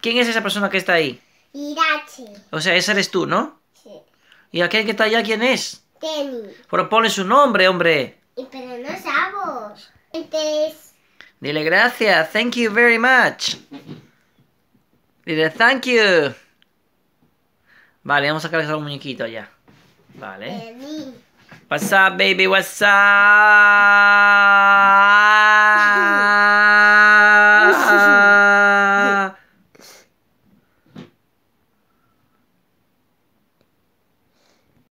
¿Quién es esa persona que está ahí? Hirachi. O sea, ese eres tú, ¿no? Sí. ¿Y aquel que está allá quién es? Tenny. Pero ponle su nombre, hombre. pero no sabo. Dile gracias. Thank you very much. Dile thank you. Vale, vamos a cargar un muñequito ya. Vale. Tenny. What's up, baby? What's up?